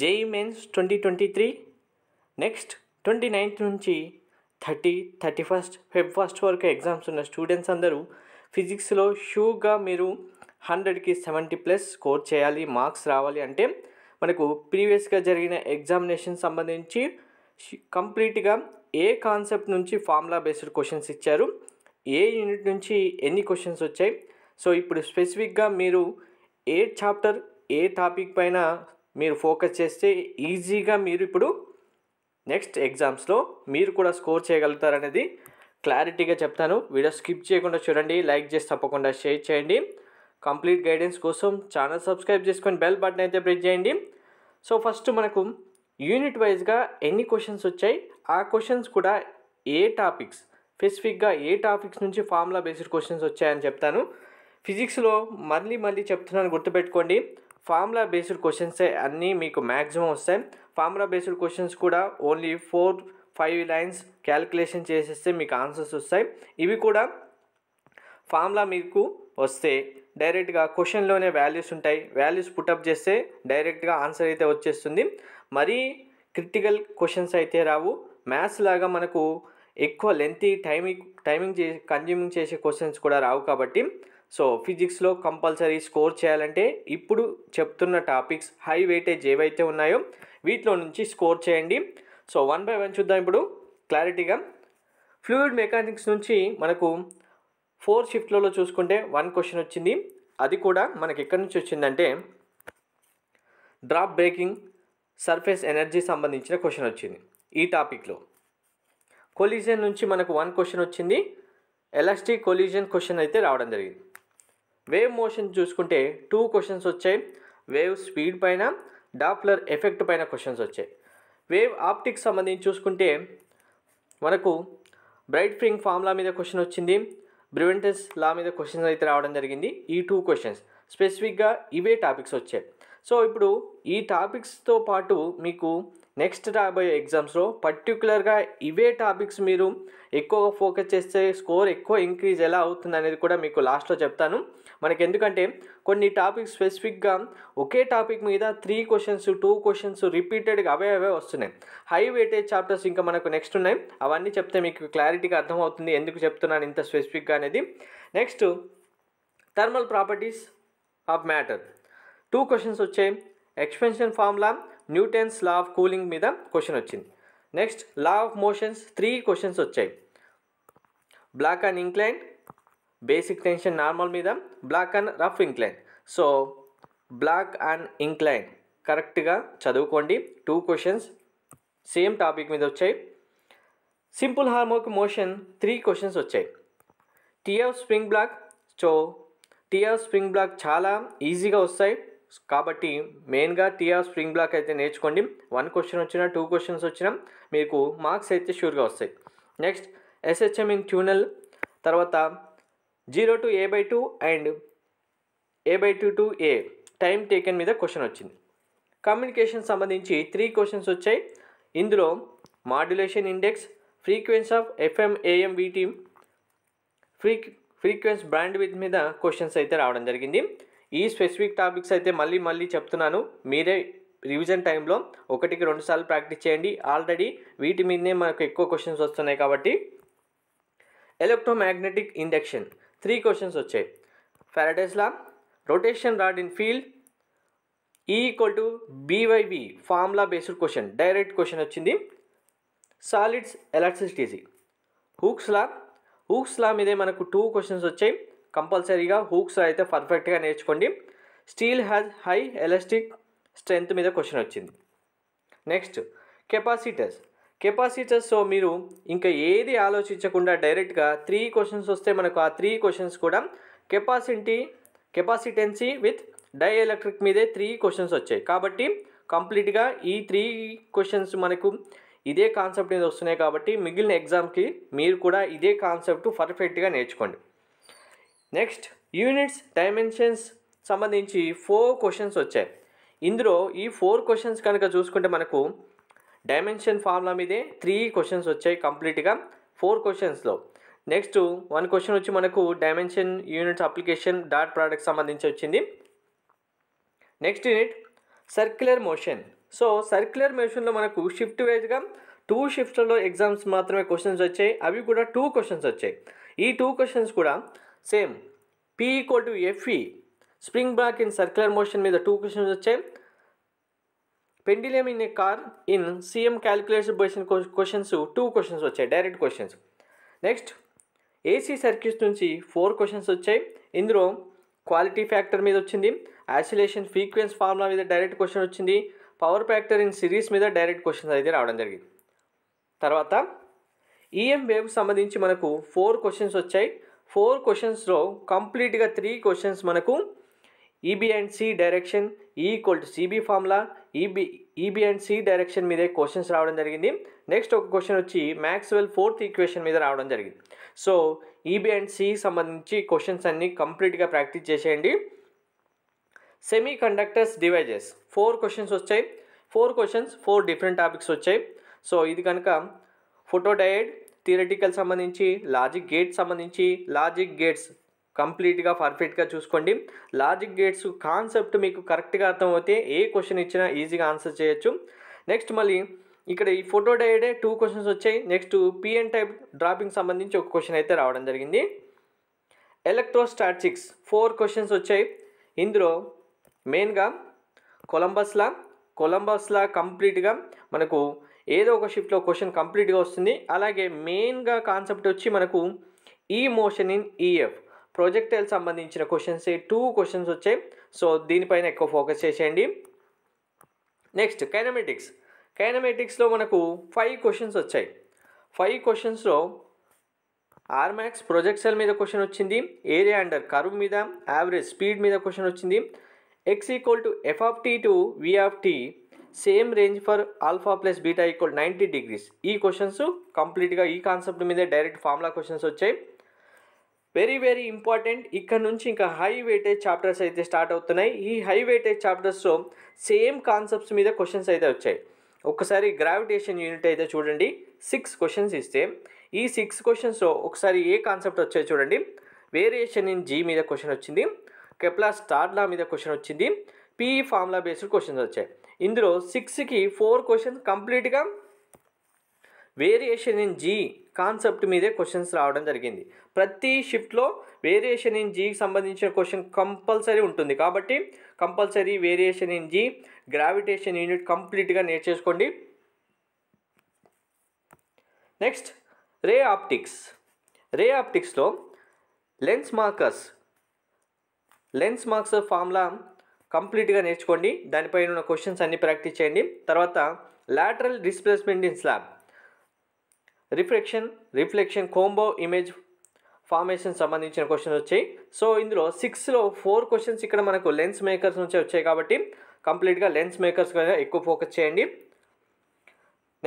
JEE mains twenty twenty three next twenty ninth నుంచి thirty thirty first Feb first వరకు exams ఉన్న students అందరూ ఫిజిక్స్లో షూగా మీరు హండ్రెడ్కి సెవెంటీ ప్లస్ స్కోర్ చేయాలి మార్క్స్ రావాలి అంటే మనకు ప్రీవియస్గా జరిగిన ఎగ్జామినేషన్ సంబంధించి కంప్లీట్గా ఏ కాన్సెప్ట్ నుంచి ఫార్ములా బేస్డ్ క్వశ్చన్స్ ఇచ్చారు ఏ యూనిట్ నుంచి ఎన్ని క్వశ్చన్స్ వచ్చాయి సో ఇప్పుడు స్పెసిఫిక్గా మీరు ఏ చాప్టర్ ఏ టాపిక్ పైన మీరు ఫోకస్ చేస్తే ఈజీగా మీరు ఇప్పుడు నెక్స్ట్ ఎగ్జామ్స్లో మీరు కూడా స్కోర్ చేయగలుగుతారనేది క్లారిటీగా చెప్తాను వీడియో స్కిప్ చేయకుండా చూడండి లైక్ చేసి తప్పకుండా షేర్ చేయండి కంప్లీట్ గైడెన్స్ కోసం ఛానల్ సబ్స్క్రైబ్ చేసుకొని బెల్ బటన్ అయితే ప్రెస్ చేయండి సో ఫస్ట్ మనకు యూనిట్ వైజ్గా ఎన్ని క్వశ్చన్స్ వచ్చాయి ఆ క్వశ్చన్స్ కూడా ఏ టాపిక్స్ స్పెసిఫిక్గా ఏ టాపిక్స్ నుంచి ఫార్ములా బేస్డ్ క్వశ్చన్స్ వచ్చాయని చెప్తాను ఫిజిక్స్లో మళ్ళీ మళ్ళీ చెప్తున్నాను గుర్తుపెట్టుకోండి ఫార్ములా బేస్డ్ క్వశ్చన్సే అన్నీ మీకు మ్యాక్సిమం వస్తాయి ఫార్ములా బేస్డ్ క్వశ్చన్స్ కూడా only four five lines calculation చేసేస్తే మీకు ఆన్సర్స్ వస్తాయి ఇవి కూడా ఫార్ములా మీకు వస్తే డైరెక్ట్గా క్వశ్చన్లోనే వాల్యూస్ ఉంటాయి వాల్యూస్ పుట్అప్ చేస్తే డైరెక్ట్గా ఆన్సర్ అయితే వచ్చేస్తుంది మరీ క్రిటికల్ క్వశ్చన్స్ అయితే రావు మ్యాథ్స్ లాగా మనకు ఎక్కువ లెంతీ టైమింగ్ టైమింగ్ చే కన్జ్యూమింగ్ చేసే క్వశ్చన్స్ కూడా రావు కాబట్టి సో ఫిజిక్స్లో కంపల్సరీ స్కోర్ చేయాలంటే ఇప్పుడు చెప్తున్న టాపిక్స్ హై వెయిటేజ్ ఏవైతే ఉన్నాయో వీటిలో నుంచి స్కోర్ చేయండి సో వన్ బై వన్ చూద్దాం ఇప్పుడు క్లారిటీగా ఫ్లూయిడ్ మెకానిక్స్ నుంచి మనకు ఫోర్ షిఫ్ట్లలో చూసుకుంటే వన్ క్వశ్చన్ వచ్చింది అది కూడా మనకి ఎక్కడి నుంచి వచ్చిందంటే డ్రాప్ బ్రేకింగ్ సర్ఫేస్ ఎనర్జీ సంబంధించిన క్వశ్చన్ వచ్చింది ఈ టాపిక్లో కొలిజన్ నుంచి మనకు వన్ క్వశ్చన్ వచ్చింది ఎలాస్టిక్ కొలిజన్ క్వశ్చన్ అయితే రావడం జరిగింది వేవ్ మోషన్ చూసుకుంటే టూ క్వశ్చన్స్ వచ్చాయి వేవ్ స్పీడ్ పైన డాప్లర్ ఎఫెక్ట్ పైన క్వశ్చన్స్ వచ్చాయి వేవ్ ఆప్టిక్స్ సంబంధించి చూసుకుంటే మనకు బ్రైట్ ఫ్రింగ్ ఫార్ములా మీద క్వశ్చన్ వచ్చింది బ్రివెంటస్ లా మీద క్వశ్చన్స్ అయితే రావడం జరిగింది ఈ టూ క్వశ్చన్స్ స్పెసిఫిక్గా ఇవే టాపిక్స్ వచ్చాయి సో ఇప్పుడు ఈ టాపిక్స్తో పాటు మీకు నెక్స్ట్ రాబోయే ఎగ్జామ్స్లో పర్టికులర్గా ఇవే టాపిక్స్ మీరు ఎక్కువగా ఫోకస్ చేస్తే స్కోర్ ఎక్కువ ఇంక్రీజ్ ఎలా అవుతుంది అనేది కూడా మీకు లాస్ట్లో చెప్తాను మనకి ఎందుకంటే కొన్ని టాపిక్స్ స్పెసిఫిక్గా ఒకే టాపిక్ మీద త్రీ క్వశ్చన్స్ టూ క్వశ్చన్స్ రిపీటెడ్గా అవే అవే వస్తున్నాయి హై వెయిటేజ్ చాప్టర్స్ ఇంకా మనకు నెక్స్ట్ ఉన్నాయి అవన్నీ చెప్తే మీకు క్లారిటీగా అర్థమవుతుంది ఎందుకు చెప్తున్నాను ఇంత స్పెసిఫిక్గా అనేది next thermal properties of matter two questions వచ్చాయి expansion formula Newton's law of cooling మీద క్వశ్చన్ వచ్చింది next law of motions three questions వచ్చాయి block and incline basic tension normal మీద block and rough incline so block and incline కరెక్ట్గా చదువుకోండి two questions same topic మీద వచ్చాయి simple harmonic motion three questions వచ్చాయి TF spring block so TR spring block చాలా ఈజీగా వస్తాయి కాబట్టి మెయిన్గా టీఆర్ స్ప్రింగ్ బ్లాక్ అయితే నేర్చుకోండి వన్ క్వశ్చన్ వచ్చినా టూ క్వశ్చన్స్ వచ్చినా మీకు మార్క్స్ అయితే షూర్గా వస్తాయి నెక్స్ట్ ఎస్హెచ్ఎం ఇన్ ట్యూనల్ తర్వాత zero to A by two and A by two to A time taken మీద క్వశ్చన్ వచ్చింది కమ్యూనికేషన్ సంబంధించి త్రీ క్వశ్చన్స్ వచ్చాయి ఇందులో modulation index frequency of FM AM VT free frequency bandwidth మీద questions అయితే రావడం జరిగింది ఈ స్పెసిఫిక్ టాపిక్స్ అయితే మళ్ళీ మళ్ళీ చెప్తున్నాను మీరే రివిజన్ టైంలో ఒకటికి రెండు సార్లు ప్రాక్టీస్ చేయండి ఆల్రెడీ వీటి మీదనే మనకు ఎక్కువ క్వశ్చన్స్ వస్తున్నాయి కాబట్టి ఎలక్ట్రోమాగ్నెటిక్ ఇండక్షన్ త్రీ క్వశ్చన్స్ వచ్చాయి Faraday's law rotation rod in field E equal to BYB formula based question direct question వచ్చింది solids electricity Hooke's law Hooke's law మీదే మనకు టూ క్వశ్చన్స్ వచ్చాయి కంపల్సరీగా హూక్స్ అయితే పర్ఫెక్ట్గా నేర్చుకోండి steel has high elastic strength మీద క్వశ్చన్ వచ్చింది నెక్స్ట్ కెపాసిటర్స్ కెపాసిటర్ సో మీరు ఇంకా ఏది ఆలోచించకుండా డైరెక్ట్గా త్రీ క్వశ్చన్స్ వస్తే మనకు ఆ త్రీ క్వశ్చన్స్ కూడా capacity capacitance with dielectric మీదే త్రీ క్వశ్చన్స్ వచ్చాయి కాబట్టి కంప్లీట్గా ఈ త్రీ క్వశ్చన్స్ మనకు ఇదే కాన్సెప్ట్ మీద వస్తున్నాయి కాబట్టి మిగిలిన ఎగ్జామ్కి మీరు కూడా ఇదే కాన్సెప్ట్ పర్ఫెక్ట్గా నేర్చుకోండి నెక్స్ట్ యూనిట్స్ డైమెన్షన్స్ సంబంధించి ఫోర్ క్వశ్చన్స్ వచ్చాయి ఇందులో ఈ ఫోర్ క్వశ్చన్స్ కనుక చూసుకుంటే మనకు డైమెన్షన్ ఫార్ములా మీదే త్రీ క్వశ్చన్స్ వచ్చాయి కంప్లీట్గా ఫోర్ క్వశ్చన్స్లో నెక్స్ట్ వన్ క్వశ్చన్ వచ్చి మనకు dimension units application dot product సంబంధించి వచ్చింది next unit circular motion so circular మోషన్లో మనకు షిఫ్ట్ వైజ్గా టూ షిఫ్ట్లలో ఎగ్జామ్స్ మాత్రమే క్వశ్చన్స్ వచ్చాయి అవి కూడా టూ క్వశ్చన్స్ వచ్చాయి ఈ టూ క్వశ్చన్స్ కూడా same P to FE spring back in circular motion మీద టూ క్వశ్చన్స్ వచ్చాయి pendulum in a car in CM calculation question questions two questions వచ్చాయి direct questions next AC circuits నుంచి four questions వచ్చాయి ఇందులో quality factor మీద వచ్చింది isolation frequency formula మీద direct question వచ్చింది పవర్ ఫ్యాక్టర్ ఇన్ సిరీస్ మీద డైరెక్ట్ క్వశ్చన్స్ అయితే రావడం జరిగింది తర్వాత ఈఎం వేవ్ సంబంధించి మనకు ఫోర్ క్వశ్చన్స్ వచ్చాయి ఫోర్ క్వశ్చన్స్లో కంప్లీట్గా త్రీ క్వశ్చన్స్ మనకు EB and C direction equal to CB formula EB EB and C direction మీదే క్వశ్చన్స్ రావడం జరిగింది నెక్స్ట్ ఒక క్వశ్చన్ వచ్చి మ్యాక్స్వెల్ ఫోర్త్ ఈక్వేషన్ మీద రావడం జరిగింది సో ఈబి అండ్ సి సంబంధించి క్వశ్చన్స్ అన్నీ కంప్లీట్గా ప్రాక్టీస్ చేసేయండి semiconductors devices four questions వచ్చాయి four questions four different topics వచ్చాయి సో ఇది కనుక ఫోటోడయడ్ థియరటికల్ సంబంధించి లాజిక్ గేట్స్ సంబంధించి లాజిక్ గేట్స్ కంప్లీట్గా పర్ఫెక్ట్గా చూసుకోండి లాజిక్ గేట్స్ కాన్సెప్ట్ మీకు కరెక్ట్గా అర్థమవుతే ఏ క్వశ్చన్ ఇచ్చినా ఈజీగా ఆన్సర్ చేయొచ్చు నెక్స్ట్ మళ్ళీ ఇక్కడ ఈ ఫోటో డైడే టూ క్వశ్చన్స్ వచ్చాయి నెక్స్ట్ పిఎన్ టైప్ డ్రాపింగ్ సంబంధించి ఒక క్వశ్చన్ అయితే రావడం జరిగింది ఎలక్ట్రోస్టాటిక్స్ ఫోర్ క్వశ్చన్స్ వచ్చాయి ఇందులో మెయిన్గా కొలంబస్లా కొలంబస్లా కంప్లీట్గా మనకు ఏదో ఒక షిఫ్ట్లో క్వశ్చన్ కంప్లీట్గా వస్తుంది అలాగే మెయిన్గా కాన్సెప్ట్ వచ్చి మనకు ఈ మోషన్ ఇన్ ఈఎఫ్ ప్రొజెక్టైల్ సంబంధించిన క్వశ్చన్స్ టూ క్వశ్చన్స్ వచ్చాయి సో దీనిపైన ఎక్కువ ఫోకస్ చేసేయండి నెక్స్ట్ కైనమెటిక్స్ కైనమెటిక్స్లో మనకు ఫైవ్ క్వశ్చన్స్ వచ్చాయి ఫైవ్ క్వశ్చన్స్లో ఆర్మాక్స్ ప్రొజెక్షన్ మీద క్వశ్చన్ వచ్చింది ఏరియా అండర్ కర్వ్ మీద యావరేజ్ స్పీడ్ మీద క్వశ్చన్ వచ్చింది x equal to f of t to v of t same range for alpha plus beta equal ninety degrees ఈ questions కంప్లీట్గా ఈ కాన్సెప్ట్ మీద డైరెక్ట్ ఫార్ములా క్వశ్చన్స్ వచ్చాయి very very important ఇక్కడ నుంచి ఇంకా హై వెయిటేజ్ చాప్టర్స్ అయితే స్టార్ట్ అవుతున్నాయి ఈ హై వెయిటేజ్ చాప్టర్స్లో సేమ్ కాన్సెప్ట్స్ మీద క్వశ్చన్స్ అయితే వచ్చాయి ఒకసారి గ్రావిటేషన్ యూనిట్ అయితే చూడండి సిక్స్ క్వశ్చన్స్ ఇస్తే ఈ సిక్స్ క్వశ్చన్స్లో ఒకసారి ఏ కాన్సెప్ట్ వచ్చాయి చూడండి వేరియేషన్ ఇన్ జీ మీద క్వశ్చన్ వచ్చింది కెప్లా స్టార్లా మీద క్వశ్చన్ వచ్చింది పీఈ ఫార్ములా బేస్డ్ క్వశ్చన్స్ వచ్చాయి ఇందులో సిక్స్కి ఫోర్ క్వశ్చన్స్ కంప్లీట్గా వేరియేషన్ ఇన్ జీ కాన్సెప్ట్ మీదే క్వశ్చన్స్ రావడం జరిగింది ప్రతి షిఫ్ట్లో వేరియేషన్ ఇన్ జీకి సంబంధించిన క్వశ్చన్ కంపల్సరీ ఉంటుంది కాబట్టి compulsory variation in g gravitation unit కంప్లీట్గా నేర్చేసుకోండి నెక్స్ట్ రే ఆప్టిక్స్ రే ఆప్టిక్స్లో lens makers lens makers formula కంప్లీట్గా నేర్చుకోండి దానిపైన ఉన్న క్వశ్చన్స్ అన్ని ప్రాక్టీస్ చేయండి తర్వాత lateral displacement in slab reflection reflection combo image formation సంబంధించిన క్వశ్చన్స్ వచ్చాయి సో ఇందులో సిక్స్లో ఫోర్ క్వశ్చన్స్ ఇక్కడ మనకు లెన్స్ మేకర్స్ నుంచి వచ్చాయి కాబట్టి కంప్లీట్గా లెన్స్ మేకర్స్ ఎక్కువ ఫోకస్ చేయండి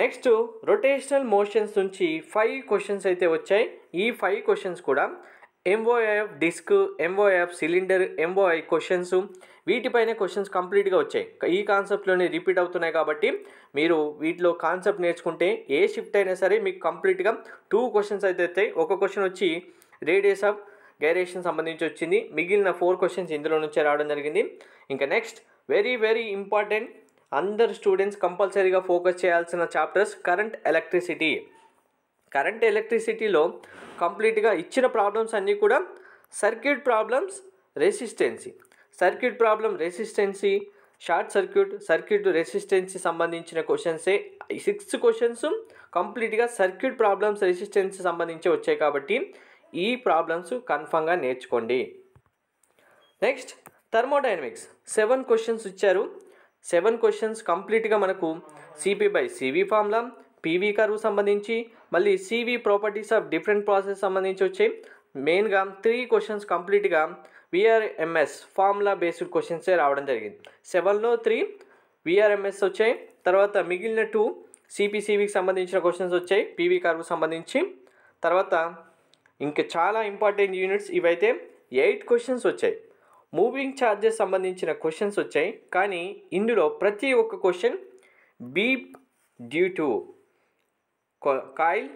నెక్స్ట్ రొటేషనల్ మోషన్స్ నుంచి ఫైవ్ క్వశ్చన్స్ అయితే వచ్చాయి ఈ ఫైవ్ క్వశ్చన్స్ కూడా MOF disk MOF cylinder MOI questions వీటిపైన క్వశ్చన్స్ కంప్లీట్గా వచ్చాయి ఈ కాన్సెప్ట్లోనే రిపీట్ అవుతున్నాయి కాబట్టి మీరు వీటిలో కాన్సెప్ట్ నేర్చుకుంటే ఏ షిఫ్ట్ అయినా సరే మీకు కంప్లీట్గా టూ క్వశ్చన్స్ అయితే అవుతాయి ఒక క్వశ్చన్ వచ్చి రేడియస్ ఆఫ్ గైరేషన్ సంబంధించి వచ్చింది మిగిలిన ఫోర్ క్వశ్చన్స్ ఇందులో నుంచే రావడం జరిగింది ఇంకా నెక్స్ట్ వెరీ వెరీ ఇంపార్టెంట్ అందరు స్టూడెంట్స్ కంపల్సరీగా ఫోకస్ చేయాల్సిన చాప్టర్స్ కరెంట్ ఎలక్ట్రిసిటీ కరెంట్ ఎలక్ట్రిసిటీలో కంప్లీట్గా ఇచ్చిన ప్రాబ్లమ్స్ అన్నీ కూడా circuit problems resistance circuit problem resistance short circuit circuit రెసిస్టెన్స్కి సంబంధించిన క్వశ్చన్సే సిక్స్ క్వశ్చన్స్ కంప్లీట్గా సర్క్యూట్ ప్రాబ్లమ్స్ రెసిస్టెన్స్ సంబంధించి వచ్చాయి కాబట్టి ఈ ప్రాబ్లమ్స్ కన్ఫామ్గా నేర్చుకోండి నెక్స్ట్ thermodynamics seven questions seven questions క్వశ్చన్స్ కంప్లీట్గా మనకు CP by CV formula PV curve సంబంధించి మళ్ళీ CV properties of different process సంబంధించి వచ్చాయి మెయిన్గా త్రీ క్వశ్చన్స్ కంప్లీట్గా విఆర్ఎంఎస్ ఫార్ములా బేస్డ్ క్వశ్చన్సే రావడం జరిగింది సెవెన్లో త్రీ విఆర్ఎంఎస్ వచ్చాయి తర్వాత మిగిలిన టూ సిపిసివికి సంబంధించిన క్వశ్చన్స్ వచ్చాయి పీవీ కార్కు సంబంధించి తర్వాత ఇంకా చాలా ఇంపార్టెంట్ యూనిట్స్ ఇవైతే ఎయిట్ క్వశ్చన్స్ వచ్చాయి మూవింగ్ ఛార్జెస్ సంబంధించిన క్వశ్చన్స్ వచ్చాయి కానీ ఇందులో ప్రతి ఒక్క question B due to coil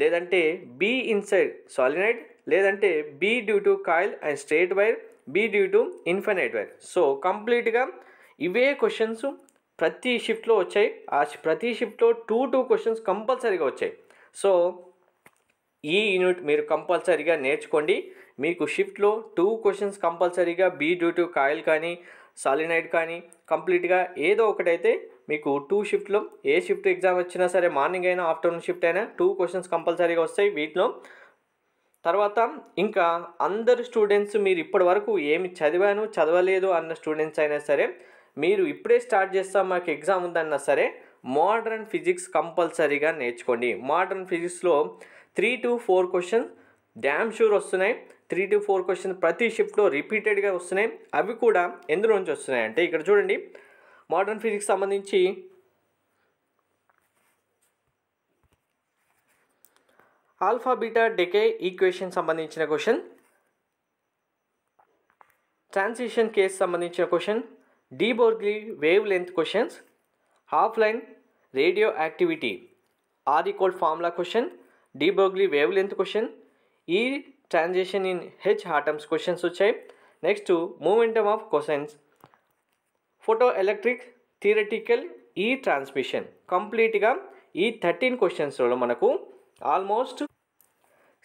లేదంటే బీ ఇన్సైడ్ సాలినైడ్ లేదంటే B due to coil and straight wire B due to infinite wire so కంప్లీట్గా ఇవే క్వశ్చన్స్ ప్రతి షిఫ్ట్లో వచ్చాయి ఆ ప్రతి షిఫ్ట్లో టూ టూ క్వశ్చన్స్ కంపల్సరీగా వచ్చాయి సో ఈ యూనిట్ మీరు కంపల్సరీగా నేర్చుకోండి మీకు షిఫ్ట్లో టూ క్వశ్చన్స్ కంపల్సరీగా బీ డ్యూ టు కాయిల్ కానీ సాలినైడ్ కానీ కంప్లీట్గా ఏదో ఒకటైతే మీకు టూ షిఫ్ట్లో ఏ షిఫ్ట్ ఎగ్జామ్ వచ్చినా సరే మార్నింగ్ అయినా ఆఫ్టర్నూన్ షిఫ్ట్ అయినా టూ క్వశ్చన్స్ కంపల్సరీగా వస్తాయి వీటిలో తర్వాత ఇంకా అందరు స్టూడెంట్స్ మీరు ఇప్పటి వరకు ఏమి చదివాను చదవలేదు అన్న స్టూడెంట్స్ అయినా సరే మీరు ఇప్పుడే స్టార్ట్ చేస్తాం మాకు ఎగ్జామ్ ఉందన్నా సరే మోడర్న్ ఫిజిక్స్ కంపల్సరీగా నేర్చుకోండి మోడర్న్ ఫిజిక్స్లో three to four question damn sure వస్తున్నాయి త్రీ టు ఫోర్ క్వశ్చన్ ప్రతి షిఫ్ట్లో రిపీటెడ్గా వస్తున్నాయి అవి కూడా ఎందులోంచి వస్తున్నాయి అంటే ఇక్కడ చూడండి మోడర్న్ ఫిజిక్స్ సంబంధించి ఆల్ఫా బీటా డెకే ఈక్వేషన్ సంబంధించిన క్వశ్చన్ ట్రాన్సిషన్ కేస్ సంబంధించిన question de Broglie wavelength questions half life radioactivity R equal formula question de Broglie wavelength question ఈ transition in H atoms questions వచ్చాయి next momentum of questions photoelectric theoretical ఈ transmission కంప్లీట్గా ఈ thirteen క్వశ్చన్స్లో మనకు almost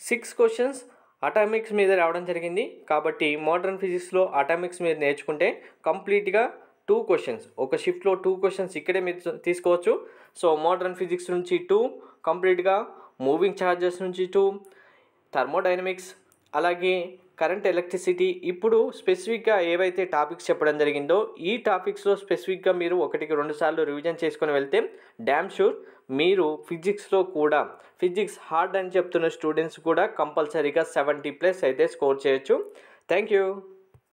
six questions atomics మీద రావడం జరిగింది కాబట్టి మోడర్న్ ఫిజిక్స్లో అటామిక్స్ మీద నేర్చుకుంటే కంప్లీట్గా టూ క్వశ్చన్స్ ఒక షిఫ్ట్లో టూ క్వశ్చన్స్ ఇక్కడే మీరు తీసుకోవచ్చు సో మోడర్న్ ఫిజిక్స్ నుంచి టూ కంప్లీట్గా మూవింగ్ ఛార్జెస్ నుంచి టూ థర్మోడైనమిక్స్ అలాగే కరెంట్ ఎలక్ట్రిసిటీ ఇప్పుడు స్పెసిఫిక్గా ఏవైతే టాపిక్స్ చెప్పడం జరిగిందో ఈ టాపిక్స్లో స్పెసిఫిక్గా మీరు ఒకటికి రెండు సార్లు రివిజన్ చేసుకొని వెళ్తే డ్యామ్ షూర్ మీరు ఫిజిక్స్లో కూడా ఫిజిక్స్ హార్డ్ అని చెప్తున్న స్టూడెంట్స్ కూడా కంపల్సరీగా సెవెంటీ ప్లస్ అయితే స్కోర్ చేయొచ్చు థ్యాంక్ యూ